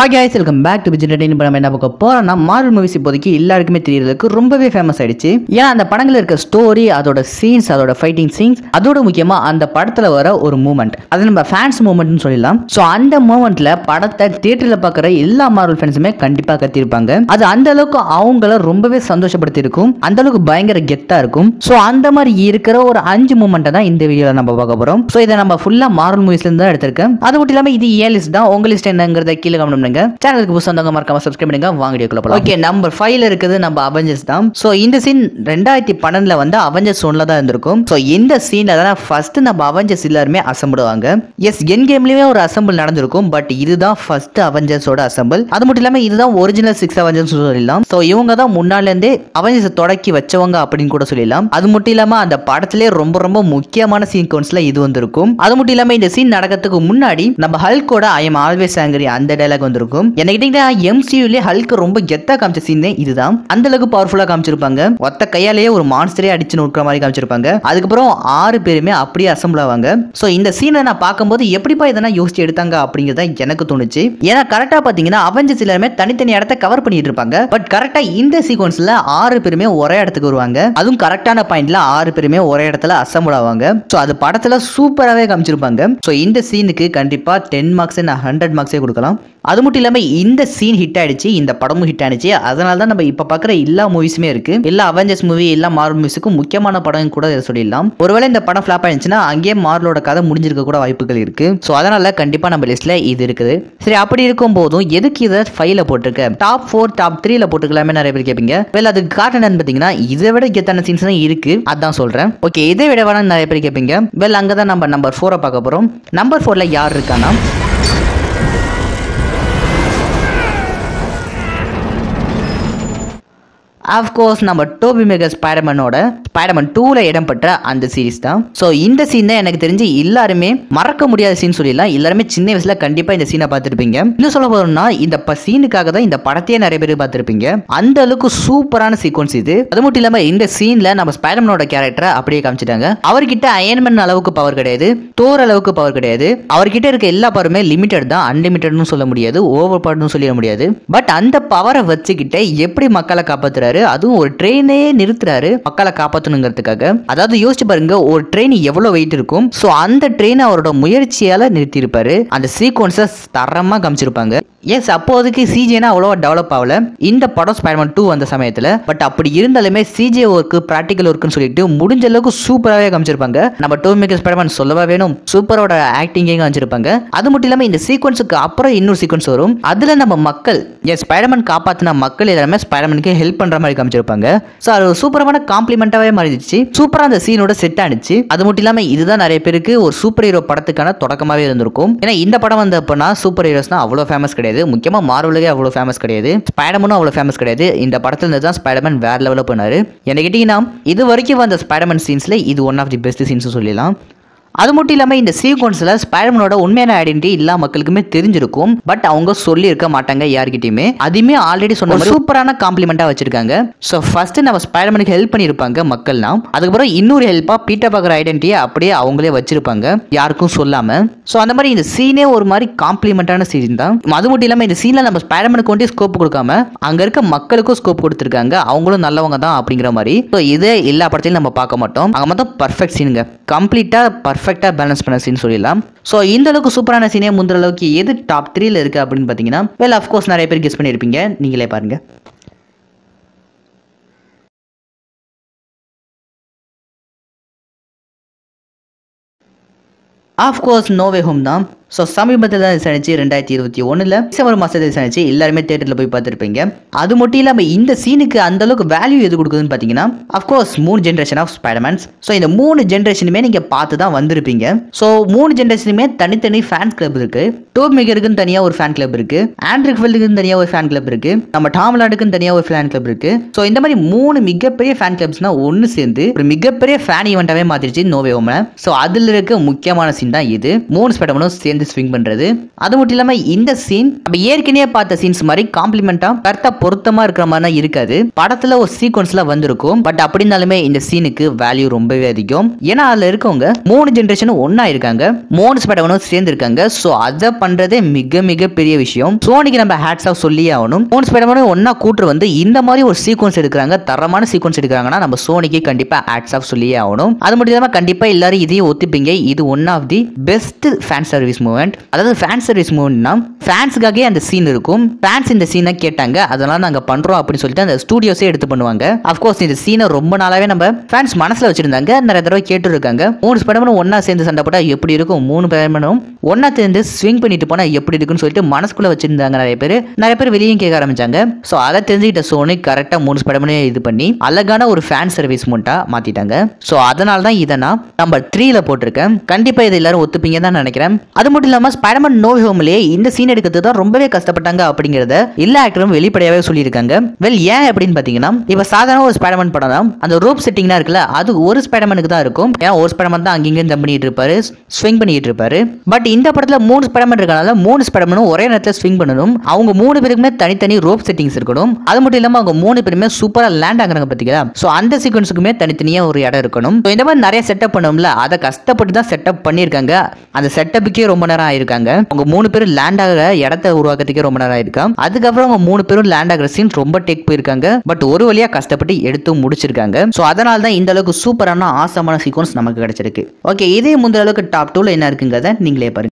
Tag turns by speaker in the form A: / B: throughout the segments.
A: ஹாய்ஸ் welcome back to பிஜின் படம் என்ன பார்க்க போறோம்னா மாரல் மூவிஸ் இப்போதைக்கு எல்லாருக்குமே தெரியறதுக்கு ரொம்பவே ஃபேமஸ் ஆயிடுச்சு ஏன்னா அந்த படங்கள் இருக்க ஸ்டோரி அதோட சீன்ஸ் அதோட ஃபைட்டிங் சீன்ஸ் அதோட முக்கியமா அந்த படத்துல வர ஒரு மூமெண்ட் அது நம்ம ஃபேன்ஸ் மூமெண்ட்னு சொல்லலாம் ஸோ அந்த மூமெண்ட்ல படத்தை தியேட்டர்ல பார்க்குற எல்லா மார்வல் ஃபேன்ஸுமே கண்டிப்பா கத்திருப்பாங்க அது அந்த அளவுக்கு அவங்கள ரொம்பவே சந்தோஷப்படுத்தி இருக்கும் அந்த அளவுக்கு பயங்கர கெத்தா இருக்கும் ஸோ அந்த மாதிரி இருக்கிற ஒரு அஞ்சு மூமெண்ட்டை தான் இந்த வீடியோல நம்ம பார்க்க போறோம் ஸோ இதை நம்ம ஃபுல்லா மாரல் மூவிஸ்ல இருந்து தான் எடுத்திருக்கேன் அது மட்டும் இல்லாமல் இது ஏ லிஸ்ட் தான் உங்க லிஸ்ட் என்னங்கிறத கீழே கவனம் பண்ணுங்க சேனலுக்கு புதுசாக வந்தவங்க மறக்காம சப்ஸ்கிரைப் பண்ணுங்க வாங்க போகலாம் ஓகே நம்பர் ஃபைவ்ல இருக்குது நம்ம அவெஞ்சர்ஸ் தான் ஸோ இந்த சீன் ரெண்டாயிரத்தி பன்னெண்டுல வந்து அவெஞ்சர்ஸ் ஒன்ல தான் இருந்திருக்கும் ஸோ இந்த சீன்ல தான் ஃபர்ஸ்ட் நம்ம அவெஞ்சர்ஸ் எல்லாருமே அசம்பிடுவாங்க எஸ் என் கேம்லயுமே ஒரு அசம்பிள் நடந்திருக்கும் பட் இதுதான் ஃபர்ஸ்ட் அவெஞ்சர்ஸோட அசம்பிள் அது மட்டும் இல்லாம இதுதான் ஒரிஜினல் சிக்ஸ் அவெஞ்சர்ஸ் சொல்லலாம் ஸோ இவங்க தான் முன்னால இருந்தே அவெஞ்சர்ஸ் தொடக்கி வச்சவங்க அப்படின்னு கூட சொல்லலாம் அது மட்டும் இல்லாம அந்த படத்திலே ரொம்ப ரொம்ப முக்கியமான சீக்வன்ஸ்ல இது வந்திருக்கும் அது மட்டும் இல்லாம இந்த சீன் நடக்கிறதுக்கு முன்னாடி நம்ம ஹல்கோட ஐ எம் ஆல்வேஸ் ஆங்கிரி அந்த டைலாக் வந்திருக்கும் எனக்கு கேட்டீங்கன்னா எம்சியூலே ஹல்க் ரொம்ப கெத்தா காமிச்ச சீன் இதுதான் அந்த அளவுக்கு பவர்ஃபுல்லா காமிச்சிருப்பாங்க ஒத்த கையாலேயே ஒரு மான்ஸ்டரே அடிச்சு நோக்கிற மாதிரி காமிச்சிருப்பாங்க அதுக்கப்புறம் ஆறு பேருமே அப்படியே அசம்பிள் ஆவாங்க ஸோ இந்த சீனை நான் பார்க்கும்போது எப்படிப்பா இதெல்லாம் யோசிச்சு எடுத்தாங்க அப்படிங்கிறத எனக்கு தோணுச்சு ஏன்னா கரெக்டா பாத்தீங்கன்னா அவஞ்சஸ் எல்லாருமே தனித்தனி இடத்த கவர் பண்ணிட்டு இருப்பாங்க பட் கரெக்டா இந்த சீக்வன்ஸ்ல ஆறு பேருமே ஒரே இடத்துக்கு வருவாங்க அதுவும் கரெக்டான பாயிண்ட்ல ஆறு பேருமே ஒரே இடத்துல அசம்பிள் ஆவாங்க ஸோ அது படத்துல சூப்பராகவே காமிச்சிருப்பாங்க சோ இந்த சீனுக்கு கண்டிப்பா டென் மார்க்ஸ் நான் ஹண்ட்ரட் மார்க்ஸே கொடுக்கலாம் அது அது மட்டும் இல்லாமல் இந்த சீன் ஹிட் ஆயிடுச்சு இந்த படமும் ஹிட் ஆயிடுச்சு அதனால தான் நம்ம இப்போ பார்க்குற எல்லா மூவிஸுமே இருக்கு எல்லா அவெஞ்சர்ஸ் மூவி எல்லா மார்வல் மூவிஸுக்கும் முக்கியமான படம் கூட சொல்லிடலாம் ஒருவேளை இந்த படம் ஃபிளாப் ஆயிடுச்சுன்னா அங்கேயே மார்வலோட கதை முடிஞ்சிருக்க கூட வாய்ப்புகள் இருக்கு ஸோ அதனால கண்டிப்பாக நம்ம லிஸ்ட்ல இது இருக்குது சரி அப்படி இருக்கும் போதும் எதுக்கு இதை ஃபைவ்ல போட்டிருக்க டாப் ஃபோர் டாப் த்ரீல போட்டுக்கலாமே நிறைய பேர் கேட்பீங்க வேல் அதுக்கு காரணம் என்னன்னு பாத்தீங்கன்னா இதை விட கெத்தான சீன்ஸ் தான் இருக்கு அதான் சொல்றேன் ஓகே இதை விட வேணாம் நிறைய பேர் கேட்பீங்க வேல் அங்கே தான் நம்ம நம்பர் ஃபோரை பார்க்க போகிறோம் நம்பர் ஃபோரில் யார் இருக்கானா அஃப்கோர்ஸ் நம்ம டோபி மேக ஸ்பைடர்மேனோட ஸ்பைடர்மேன் டூவில் இடம்பெற்ற அந்த சீரிஸ் தான் ஸோ இந்த சீன் தான் எனக்கு தெரிஞ்சு எல்லாருமே மறக்க முடியாத சீன் சொல்லிடலாம் எல்லாருமே சின்ன வயசுல கண்டிப்பாக இந்த சீனை பார்த்துருப்பீங்க இன்னும் சொல்ல போறோம்னா இந்த சீனுக்காக தான் இந்த படத்தையே நிறைய பேர் பார்த்துருப்பீங்க அந்த அளவுக்கு சூப்பரான சீக்வன்ஸ் இது அது மட்டும் இல்லாமல் இந்த சீனில் நம்ம ஸ்பைடர்மேனோட கேரக்டரை அப்படியே காமிச்சிட்டாங்க அவர்கிட்ட அயன்மேன் அளவுக்கு பவர் கிடையாது தோர் அளவுக்கு பவர் கிடையாது அவர்கிட்ட இருக்க எல்லா பவருமே லிமிடெட் தான் அன்லிமிட்டட்னு சொல்ல முடியாது ஓவர் பவர்னு சொல்லிட முடியாது பட் அந்த பவரை வச்சுக்கிட்டே எப்படி மக்களை காப்பாத்துறாரு நிறுத்துறாரு அதுவும் ஒரு ட்ரெயினையே நிறுத்துறாரு மக்களை காப்பாற்றணுங்கிறதுக்காக அதாவது யோசிச்சு பாருங்க ஒரு ட்ரெயின் எவ்வளவு வெயிட் இருக்கும் ஸோ அந்த ட்ரெயின் அவரோட முயற்சியால நிறுத்தியிருப்பாரு அந்த சீக்வன்ஸை தரமா காமிச்சிருப்பாங்க எஸ் அப்போதைக்கு சிஜேனா அவ்வளவா டெவலப் ஆகல இந்த படம் ஸ்பைடர்மேன் டூ வந்த சமயத்தில் பட் அப்படி இருந்தாலுமே சிஜே ஒர்க்கு ப்ராக்டிக்கல் ஒர்க்குன்னு சொல்லிட்டு முடிஞ்ச அளவுக்கு சூப்பராகவே காமிச்சிருப்பாங்க நம்ம டூ மேக்கர் ஸ்பைடர்மேன் சொல்லவா வேணும் சூப்பரோட ஆக்டிங்கே காமிச்சிருப்பாங்க அது மட்டும் இல்லாமல் இந்த சீக்வன்ஸுக்கு அப்புறம் இன்னொரு சீக்வன்ஸ் வரும் அதுல நம்ம மக்கள் எஸ் ஸ்பைடர்மேன் காப்பாத்தின மக்கள் எல்லாருமே ஸ்பைடர்மேனுக்கு ஹெல்ப் பண்ற மாதிரி மாதிரி காமிச்சிருப்பாங்க ஸோ அது சூப்பரமான காம்ப்ளிமெண்ட்டாகவே மாறிடுச்சு சூப்பராக அந்த சீனோட செட் ஆனிச்சு அது மட்டும் இல்லாமல் இதுதான் நிறைய பேருக்கு ஒரு சூப்பர் ஹீரோ படத்துக்கான தொடக்கமாகவே இருந்திருக்கும் ஏன்னா இந்த படம் வந்து அப்போனா சூப்பர் ஹீரோஸ்னா அவ்வளோ ஃபேமஸ் கிடையாது முக்கியமாக மார்வலுக்கே அவ்வளோ ஃபேமஸ் கிடையாது ஸ்பைடமனும் அவ்வளோ ஃபேமஸ் கிடையாது இந்த படத்துல இருந்து தான் ஸ்பைடமேன் வேற லெவலில் போனார் என்ன கேட்டிங்கன்னா இது வரைக்கும் வந்த ஸ்பைடமேன் சீன்ஸில் இது one of the best scenes சொல்லலாம் அது மட்டும் இல்லாமல் இந்த சீக்வன்ஸ்ல ஸ்பைடர்மேனோட உண்மையான ஐடென்டிட்டி எல்லா மக்களுக்குமே தெரிஞ்சிருக்கும் பட் அவங்க சொல்லியிருக்க மாட்டாங்க யார்கிட்டயுமே அதுவுமே ஆல்ரெடி சொன்ன சூப்பரான காம்ப்ளிமெண்ட்டாக வச்சிருக்காங்க ஸோ ஃபர்ஸ்ட் நம்ம ஸ்பைடர்மேனுக்கு ஹெல்ப் பண்ணியிருப்பாங்க மக்கள்லாம் அதுக்கப்புறம் இன்னொரு ஹெல்ப்பாக பீட்டர் பாக்கர் ஐடென்டிட்டியை அப்படியே அவங்களே வச்சிருப்பாங்க யாருக்கும் சொல்லாமல் ஸோ அந்த மாதிரி இந்த சீனே ஒரு மாதிரி காம்ப்ளிமெண்ட்டான சீன் தான் அது மட்டும் இல்லாமல் இந்த சீனில் நம்ம ஸ்பைடர்மேனுக்கு வந்து ஸ்கோப் கொடுக்காம அங்கே இருக்க மக்களுக்கும் ஸ்கோப் கொடுத்துருக்காங்க அவங்களும் நல்லவங்க தான் அப்படிங்கிற மாதிரி ஸோ இதே எல்லா படத்தையும் நம்ம பார்க்க மாட்டோம் அங்க மொத்தம் பர்ஃபெக்ட் சீனுங்க கம்ப்ளீட்டாக பர்ஃபெக்டாக பேலன்ஸ் பண்ண சீன் சொல்லிடலாம் ஸோ இந்த அளவுக்கு சூப்பரான சீனே முந்திர அளவுக்கு எது டாப் த்ரீல இருக்கு அப்படின்னு பார்த்தீங்கன்னா வெல் அஃப்கோர்ஸ் நிறைய பேர் கெஸ் பண்ணியிருப்பீங்க நீங்களே பாருங்கள் ஆஃப்கோர்ஸ் நோவே ஹோம் தான் ஸோ சமீபத்தில் தான் சனிச்சு ரெண்டாயிரத்தி இருபத்தி ஒன்றில் டிசம்பர் மாதத்தில் சனிச்சு எல்லாருமே தேட்டரில் போய் பார்த்துருப்பீங்க அது மட்டும் இல்லாமல் இந்த சீனுக்கு அந்த அளவுக்கு வேல்யூ எது கொடுக்குதுன்னு பார்த்தீங்கன்னா அஃப்கோர்ஸ் மூணு ஜென்ரேஷன் ஆஃப் ஸ்பைடர்மேன்ஸ் ஸோ இந்த மூணு ஜென்ரேஷனுமே நீங்கள் பார்த்து தான் வந்திருப்பீங்க ஸோ மூணு ஜென்ரேஷனுமே தனித்தனி ஃபேன் கிளப் இருக்கு டோப் மேக்கருக்குன்னு தனியாக ஒரு ஃபேன் கிளப் இருக்கு ஆண்ட்ரிக் ஃபீல்டுக்குன்னு தனியாக ஒரு ஃபேன் கிளப் இருக்கு நம்ம டாம்லாண்டுக்குன்னு தனியாக ஒரு ஃபேன் கிளப் இருக்கு ஸோ இந்த மாதிரி மூணு மிகப்பெரிய ஃபேன் கிளப்ஸ்னா ஒன்று சேர்ந்து ஒரு மிகப்பெரிய ஃபேன் ஈவெண்ட்டாகவே மாற்றிடுச்சு நோவே ஹோமில் ஸோ அதில் இருக்க முக்கியமான சீன் சீன் தான் இது மூணு ஸ்பைடர்மேனும் சேர்ந்து ஸ்விங் பண்ணுறது அது மட்டும் இல்லாமல் இந்த சீன் நம்ம ஏற்கனவே பார்த்த சீன்ஸ் மாதிரி காம்ப்ளிமெண்ட்டாக கரெக்டாக பொருத்தமாக இருக்கிற மாதிரிலாம் இருக்காது படத்தில் ஒரு சீக்வன்ஸ்லாம் வந்திருக்கும் பட் அப்படி இருந்தாலுமே இந்த சீனுக்கு வேல்யூ ரொம்பவே அதிகம் ஏன்னா அதில் இருக்கவங்க மூணு ஜென்ரேஷனும் ஒன்றா இருக்காங்க மூணு ஸ்பைடர்மேனும் இருக்காங்க ஸோ அதை பண்ணுறதே மிக மிக பெரிய விஷயம் சோனிக்கு நம்ம ஹேட்ஸ் ஆஃப் சொல்லியே ஆகணும் மூணு ஸ்பைடர்மேனும் ஒன்றா கூட்டு வந்து இந்த மாதிரி ஒரு சீக்வன்ஸ் எடுக்கிறாங்க தரமான சீக்வன்ஸ் எடுக்கிறாங்கன்னா நம்ம சோனிக்கு கண்டிப்பாக ஹேட்ஸ் ஆஃப் சொல்லியே ஆகணும் அது மட்டும் இல்லாமல் கண்டிப்பாக எல்லாரும் இதையும் ஒத்துப்பீங்க இது one of the best fan service moment அதாவது ஃபேன் சர்வீஸ் மூமெண்ட்னா ஃபேன்ஸுக்காகவே அந்த சீன் இருக்கும் ஃபேன்ஸ் இந்த சீனை கேட்டாங்க அதெல்லாம் நாங்கள் பண்ணுறோம் அப்படின்னு சொல்லிட்டு அந்த ஸ்டூடியோஸே எடுத்து பண்ணுவாங்க அஃப்கோர்ஸ் இந்த சீனை ரொம்ப நாளாகவே நம்ம ஃபேன்ஸ் மனசில் வச்சிருந்தாங்க நிறைய தடவை கேட்டு இருக்காங்க மூணு ஸ்பைடர்மேனும் ஒன்றா சேர்ந்து சண்டை போட்டால் எப்படி இருக்கும் மூணு ஸ்பைடர்மேனும் ஒன்றா சேர்ந்து ஸ்விங் பண்ணிட்டு போனால் எப்படி இருக்குன்னு சொல்லிட்டு மனசுக்குள்ளே வச்சிருந்தாங்க நிறைய பேர் நிறைய பேர் வெளியும் கேட்க ஆரம்பிச்சாங்க ஸோ அதை தெரிஞ்சுக்கிட்ட சோனி கரெக்டாக மூணு ஸ்பைடர்மேனையும் இது பண்ணி அழகான ஒரு ஃபேன் சர்வீஸ் மூட்டாக மாற்றிட்டாங்க ஸோ அதனால தான் இதை நான் நம்ம த்ரீல போட்டிருக்கேன் கண்டிப்பாக இதில் எல்லாரும் ஒத்துப்பீங்க தான் நினைக்கிறேன் அது மட்டும் இல்லாமல் ஸ்பைடர்மேன் நோ ஹோம்லேயே இந்த சீன் எடுக்கிறது தான் ரொம்பவே கஷ்டப்பட்டாங்க அப்படிங்கிறத எல்லா ஆக்டரும் வெளிப்படையாகவே சொல்லியிருக்காங்க வெல் ஏன் அப்படின்னு பார்த்தீங்கன்னா இப்போ சாதாரண ஒரு ஸ்பைடர்மேன் படம் தான் அந்த ரோப் செட்டிங்னா இருக்குல்ல அது ஒரு ஸ்பைடர்மேனுக்கு தான் இருக்கும் ஏன்னா ஒரு ஸ்பைடர்மேன் தான் அங்கங்கே ஜம்ப் பண்ணிட்டு இருப்பாரு ஸ்விங் பண்ணிட்டு இருப்பாரு பட் இந்த படத்தில் மூணு ஸ்பைடர்மேன் இருக்கனால மூணு ஸ்பைடர்மேனும் ஒரே நேரத்தில் ஸ்விங் பண்ணணும் அவங்க மூணு பேருக்குமே தனித்தனி ரோப் செட்டிங்ஸ் இருக்கணும் அது மட்டும் இல்லாமல் அவங்க மூணு பேருமே சூப்பராக லேண்ட் ஆகுறாங்க பாத்தீங்களா ஸோ அந்த சீக்வன்ஸுக்குமே தனித்தனியாக ஒரு இடம் இருக்கணும் இந்த மாதிரி நிறைய செட்டப் பண்ணணும்ல அதை கஷ்டப்பட்டு தான் செட்டப் பண்ணி இருக்காங்க அந்த செட்டப்புக்கே ரொம்ப நேரம் ஆயிருக்காங்க அவங்க மூணு பேரும் லேண்ட் ஆகிற இடத்த உருவாக்குறதுக்கே ரொம்ப நேரம் ஆயிருக்காங்க அதுக்கப்புறம் அவங்க மூணு பேரும் லேண்ட் ஆகிற சீன் ரொம்ப டேக் போயிருக்காங்க பட் ஒரு வழியா கஷ்டப்பட்டு எடுத்து முடிச்சிருக்காங்க ஸோ அதனால தான் இந்த அளவுக்கு சூப்பரான ஆசமான சீக்வன்ஸ் நமக்கு கிடைச்சிருக்கு ஓகே இதே முந்த அளவுக்கு டாப் டூல என்ன இருக்குங்கிறத நீங்களே பாருங்க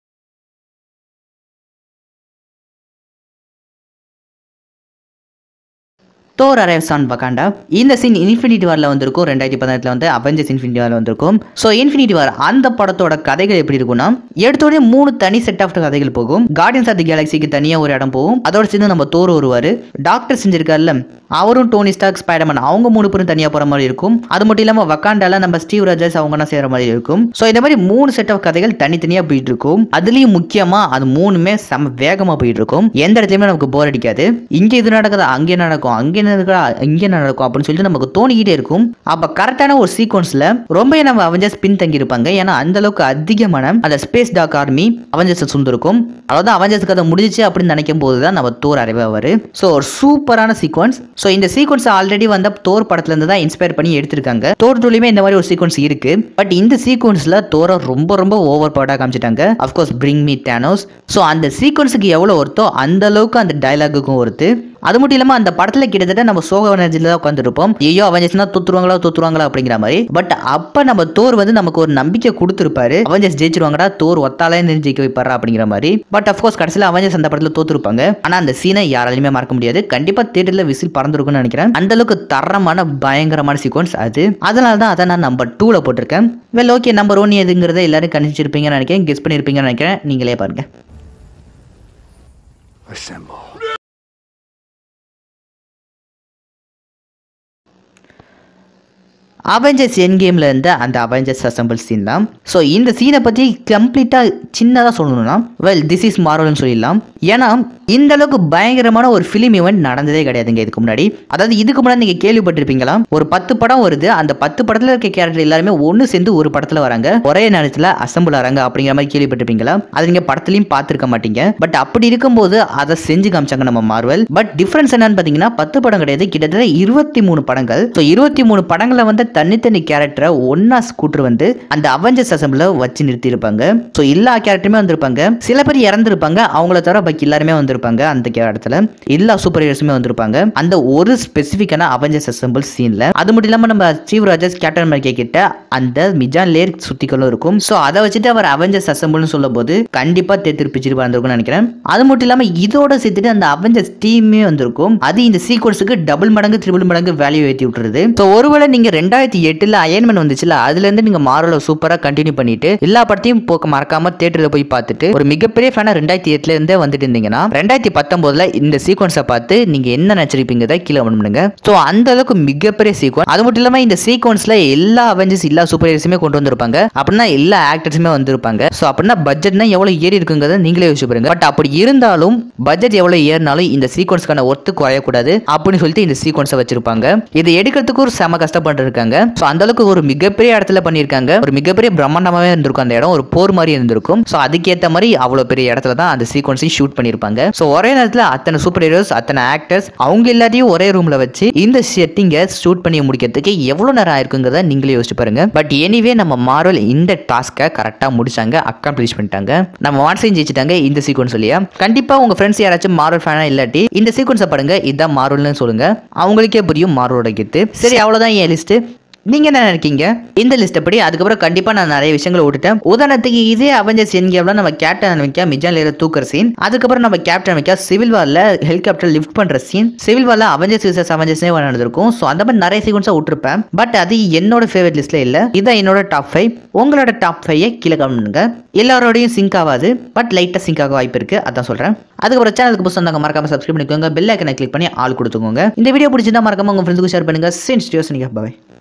A: தோர் அரைவ்ஸ் ஆன் பகாண்டா இந்த சீன் இன்ஃபினிட்டி வாரில் வந்திருக்கும் ரெண்டாயிரத்தி பதினெட்டில் வந்து அவெஞ்சர்ஸ் இன்ஃபினிட்டி வாரில் வந்திருக்கும் ஸோ இன்ஃபினிட்டி வார் அந்த படத்தோட கதைகள் எப்படி இருக்கும்னா எடுத்தோடய மூணு தனி செட் ஆஃப் கதைகள் போகும் கார்டியன்ஸ் ஆஃப் தி கேலக்சிக்கு தனியாக ஒரு இடம் போகும் அதோட சேர்ந்து நம்ம தோர் வருவார் டாக்டர் செஞ்சிருக்காருல அவரும் டோனி ஸ்டாக் ஸ்பைடர்மேன் அவங்க மூணு பேரும் தனியாக போகிற மாதிரி இருக்கும் அது மட்டும் இல்லாமல் வக்காண்டால நம்ம ஸ்டீவ் ராஜர்ஸ் அவங்கனா செய்கிற மாதிரி இருக்கும் ஸோ இந்த மாதிரி மூணு செட் ஆஃப் கதைகள் தனித்தனியாக போயிட்டு இருக்கும் அதுலேயும் முக்கியமாக அது மூணுமே செம வேகமாக போயிட்டு இருக்கும் எந்த இடத்துலையுமே நமக்கு போர் அடிக்காது இங்கே இது நடக்குது அங்கே நடக்கும் அங்கே நடக்குடா இங்கே நடக்கும் அப்படின்னு சொல்லிட்டு நமக்கு தோணிக்கிட்டே இருக்கும் அப்போ கரெக்டான ஒரு சீக்வன்ஸில் ரொம்ப நம்ம அவஞ்சர்ஸ் பின் தங்கியிருப்பாங்க ஏன்னா அந்த அளவுக்கு அதிகமான அந்த ஸ்பேஸ் டாக் ஆர்மி அவஞ்சர்ஸ் சுந்திருக்கும் அதாவது அவஞ்சர்ஸ் கதை முடிஞ்சிச்சு அப்படின்னு நினைக்கும் போது தான் நம்ம தோர் அறிவை அவர் ஸோ ஒரு சூப்பரான சீக்வன்ஸ் ஸோ இந்த சீக்வன்ஸ் ஆல்ரெடி வந்த தோர் படத்துல இருந்து தான் இன்ஸ்பயர் பண்ணி எடுத்திருக்காங்க தோர் டூலையுமே இந்த மாதிரி ஒரு சீக்வன்ஸ் இருக்கு பட் இந்த சீக்வன்ஸ்ல தோரை ரொம்ப ரொம்ப ஓவர் பவர்டா காமிச்சிட்டாங்க of course bring me Thanos so அந்த சீக்வன்ஸுக்கு எவ்வளோ ஒருத்தோ அந்த அளவுக்கு அந்த டைலாகுக்கும் ஒருத்து அது மட்டும் இல்லாம அந்த படத்துல கிட்டத்தட்ட நம்ம சோக எனர்ஜில தான் உட்காந்துருப்போம் ஐயோ அவஞ்சர்ஸ்னா தூத்துருவாங்களா தூத்துருவாங்களா அப்படிங்கிற மாதிரி பட் அப்ப நம்ம தோர் வந்து நமக்கு ஒரு நம்பிக்கை கொடுத்துருப்பாரு அவஞ்சர்ஸ் ஜெயிச்சிருவாங்கடா தோர் ஒத்தாலே ஜெயிக்க வைப்பாரா அப்படிங்கிற மாதிரி பட் அஃப்கோர்ஸ் கடைசியில் அவஞ்சர்ஸ் அந்த படத்துல தோத்துருப்பாங்க ஆனா அந்த சீனை யாராலையுமே மறக்க முடியாது கண்டிப்பா தேட்டர்ல விசில் பறந்துருக்கும்னு நினைக்கிறேன் அந்த அளவுக்கு தரமான பயங்கரமான சீக்வன்ஸ் அது அதனால தான் அதை நான் நம்பர் டூல போட்டிருக்கேன் வெல் ஓகே நம்பர் ஒன் எதுங்கிறத எல்லாரும் கணிச்சிருப்பீங்கன்னு நினைக்கிறேன் கெஸ்ட் பண்ணியிருப்பீங்கன்னு நினைக்கிறேன் நீங்களே பாருங்க Assemble. அவெஞ்சர்ஸ் என் கேம்ல இருந்த அந்த அவெஞ்சர்ஸ் அசம்பிள் சீன் தான் ஸோ இந்த சீனை பற்றி கம்ப்ளீட்டாக சின்னதாக சொல்லணும்னா வெல் திஸ் இஸ் மார்வல்னு சொல்லிடலாம் ஏன்னா இந்த அளவுக்கு பயங்கரமான ஒரு ஃபிலிம் ஈவெண்ட் நடந்ததே கிடையாதுங்க இதுக்கு முன்னாடி அதாவது இதுக்கு முன்னாடி நீங்கள் கேள்விப்பட்டிருப்பீங்களா ஒரு பத்து படம் வருது அந்த பத்து படத்தில் இருக்க கேரக்டர் எல்லாருமே ஒன்று சேர்ந்து ஒரு படத்தில் வராங்க ஒரே நேரத்தில் அசம்பிள் ஆகிறாங்க அப்படிங்கிற மாதிரி கேள்விப்பட்டிருப்பீங்களா அது நீங்கள் படத்துலையும் பார்த்துருக்க மாட்டீங்க பட் அப்படி இருக்கும்போது அதை செஞ்சு காமிச்சாங்க நம்ம மார்வல் பட் டிஃப்ரென்ஸ் என்னன்னு பார்த்தீங்கன்னா பத்து படம் கிடையாது கிட்டத்தட்ட இருபத்தி மூணு படங்கள் ஸோ இருபத்தி மூணு படங்களை வந்து தனித்தனி கேரக்டரை ஒன்னா கூட்டு வந்து அந்த அவஞ்சர்ஸ் அசம்பிள வச்சு நிறுத்தியிருப்பாங்க ஸோ எல்லா கேரக்டருமே வந்திருப்பாங்க சில பேர் இறந்துருப்பாங்க அவங்கள தவிர பாக்கி எல்லாருமே வந்திருப்பாங்க அந்த இடத்துல எல்லா சூப்பர் ஹீரோஸுமே வந்திருப்பாங்க அந்த ஒரு ஸ்பெசிஃபிக்கான அவெஞ்சர்ஸ் அசம்பிள் சீன்ல அது மட்டும் இல்லாமல் நம்ம சீவ் ராஜஸ் கேப்டன் அமெரிக்கா கிட்ட அந்த மிஜான் லேர் சுத்திகளும் இருக்கும் ஸோ அதை வச்சுட்டு அவர் அவஞ்சர்ஸ் அசம்பிள்னு சொல்லும் போது கண்டிப்பா தேத்திரு இருந்திருக்கும்னு நினைக்கிறேன் அது மட்டும் இல்லாமல் இதோட சேர்த்துட்டு அந்த அவெஞ்சர்ஸ் டீமே வந்திருக்கும் அது இந்த சீக்வன்ஸுக்கு டபுள் மடங்கு ட்ரிபிள் மடங்கு வேல்யூ ஏற்றி விட்டுருது ஸோ ஒருவேளை நீங்க ரெண்டாயிரத்தி ரெண்டாயிரத்தி எட்டில் அயன்மன் வந்துச்சுல இருந்து நீங்க மாரல சூப்பராக கண்டினியூ பண்ணிட்டு எல்லா படத்தையும் போக்க மறக்காம தேட்டரில் போய் பார்த்துட்டு ஒரு மிகப்பெரிய ஃபேனாக ரெண்டாயிரத்தி எட்டுல இருந்தே வந்துட்டு இருந்தீங்கன்னா ரெண்டாயிரத்தி பத்தொம்போதுல இந்த சீக்வன்ஸை பார்த்து நீங்க என்ன நினைச்சிருப்பீங்க தான் கீழே பண்ணுங்க ஸோ அந்த அளவுக்கு மிகப்பெரிய சீக்வன்ஸ் அது மட்டும் இல்லாமல் இந்த சீக்வன்ஸில் எல்லா அவெஞ்சர்ஸ் எல்லா சூப்பர் ஹீரோஸுமே கொண்டு வந்திருப்பாங்க அப்படின்னா எல்லா ஆக்டர்ஸுமே வந்திருப்பாங்க ஸோ அப்படின்னா பட்ஜெட்னா எவ்வளோ ஏறி இருக்குங்கிறத நீங்களே யோசிச்சு பாருங்க பட் அப்படி இருந்தாலும் பட்ஜெட் எவ்வளவு ஏறினாலும் இந்த சீக்வன்ஸ்க்கான ஒத்து குறையக்கூடாது அப்படின்னு சொல்லிட்டு இந்த சீக்வன்ஸை வச்சிருப்பாங்க இதை எடுக்கிறதுக்கு ஒரு செம கஷ்டப்பட்டு இருக்காங்க ஸோ அந்த அளவுக்கு ஒரு மிகப்பெரிய இடத்துல பண்ணியிருக்காங்க ஒரு மிகப்பெரிய பிரம்மாண்டமாவே இருந்திருக்கும் அந்த இடம் ஒரு போர் மாதிரி இருந்திருக்கும் ஸோ அதுக்கேற்ற மாதிரி அவ்வளோ பெரிய இடத்துல தான் அந்த சீக்வன்ஸையும் ஷூட் பண்ணியிருப்பாங்க ஸோ ஒரே நேரத்தில் அத்தனை சூப்பர் ஹீரோஸ் அத்தனை ஆக்டர்ஸ் அவங்க எல்லாத்தையும் ஒரே ரூம்ல வச்சு இந்த செட்டிங்கை ஷூட் பண்ணி முடிக்கிறதுக்கு எவ்வளோ நேரம் ஆயிருக்குங்கிறத நீங்களே யோசிச்சு பாருங்க பட் எனிவே நம்ம மார்வல் இந்த டாஸ்க்கை கரெக்டாக முடிச்சாங்க அக்காம்ப்ளிஷ் பண்ணிட்டாங்க நம்ம வாட்ஸையும் ஜெயிச்சிட்டாங்க இந்த சீக்வன்ஸ் இல்லையா கண்டிப்பாக உங்கள் ஃப்ரெண்ட்ஸ் யாராச்சும் மார்வல் ஃபேனாக இல்லாட்டி இந்த சீக்வன்ஸை பாருங்க இதுதான் மார்வல்னு சொல்லுங்க அவங்களுக்கே புரியும் மார்வலோட கெத்து சரி அவ்வளோதான் என் லிஸ்ட்டு நீங்க என்ன நினைக்கீங்க இந்த லிஸ்ட் படி அதுக்கப்புறம் கண்டிப்பா நான் நிறைய விஷயங்களை விட்டுட்டேன் உதாரணத்துக்கு இதே அவெஞ்சர்ஸ் என் கேம்ல நம்ம கேப்டன் அமெரிக்கா மிஜான் ஏற தூக்குற சீன் அதுக்கப்புறம் நம்ம கேப்டன் அமெரிக்கா சிவில் வார்ல ஹெலிகாப்டர் லிஃப்ட் பண்ற சீன் சிவில் வார்ல அவெஞ்சர்ஸ் விசஸ் அவெஞ்சர்ஸ்னே நடந்திருக்கும் ஸோ அந்த மாதிரி நிறைய சீக்வன்ஸா விட்டுருப்பேன் பட் அது என்னோட ஃபேவரட் லிஸ்ட்ல இல்ல இதான் என்னோட டாப் ஃபைவ் உங்களோட டாப் ஃபைவ் கீழே கவனிங்க எல்லாரோடையும் சிங்க் ஆகாது பட் லைட்டாக சிங்க் ஆக வாய்ப்பு இருக்கு அதான் சொல்றேன் அதுக்கப்புறம் சேனலுக்கு புதுசாக நாங்கள் மறக்காம சப்ஸ்கிரைப் பண்ணிக்கோங்க பெல் ஐக்கனை கிளிக் பண்ணி ஆள் கொடுத்துக்கோங்க இந்த வீடியோ பிடிச்சிருந்தா மறக்காம உங்க ஃப்ரெண்ட்ஸுக்கு ஷேர் பண்ணுங்க சீன் ஸ்டியோஸ் நீங்கள் பாய்